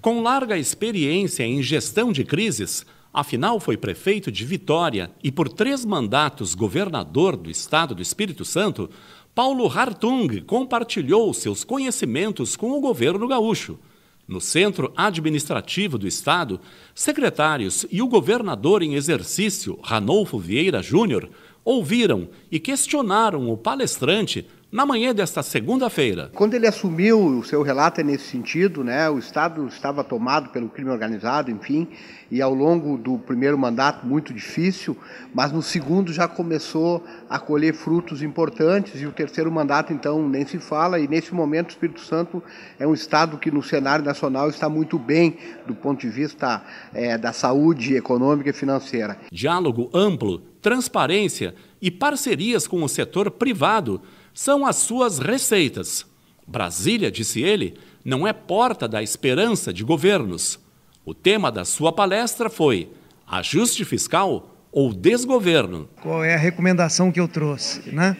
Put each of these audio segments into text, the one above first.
Com larga experiência em gestão de crises, afinal foi prefeito de Vitória e por três mandatos governador do estado do Espírito Santo, Paulo Hartung compartilhou seus conhecimentos com o governo gaúcho. No centro administrativo do estado, secretários e o governador em exercício, Ranolfo Vieira Júnior, ouviram e questionaram o palestrante na manhã desta segunda-feira. Quando ele assumiu, o seu relato é nesse sentido, né? O Estado estava tomado pelo crime organizado, enfim, e ao longo do primeiro mandato muito difícil, mas no segundo já começou a colher frutos importantes e o terceiro mandato então nem se fala e nesse momento o Espírito Santo é um Estado que no cenário nacional está muito bem do ponto de vista é, da saúde econômica e financeira. Diálogo amplo, transparência e parcerias com o setor privado são as suas receitas. Brasília, disse ele, não é porta da esperança de governos. O tema da sua palestra foi ajuste fiscal ou desgoverno. Qual é a recomendação que eu trouxe, né?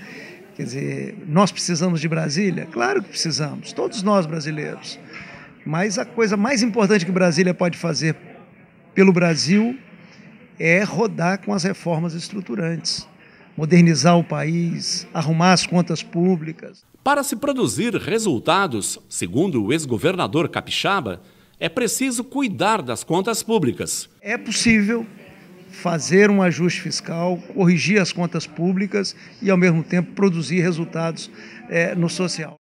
Quer dizer, nós precisamos de Brasília? Claro que precisamos, todos nós brasileiros. Mas a coisa mais importante que Brasília pode fazer pelo Brasil é rodar com as reformas estruturantes modernizar o país, arrumar as contas públicas. Para se produzir resultados, segundo o ex-governador Capixaba, é preciso cuidar das contas públicas. É possível fazer um ajuste fiscal, corrigir as contas públicas e, ao mesmo tempo, produzir resultados é, no social.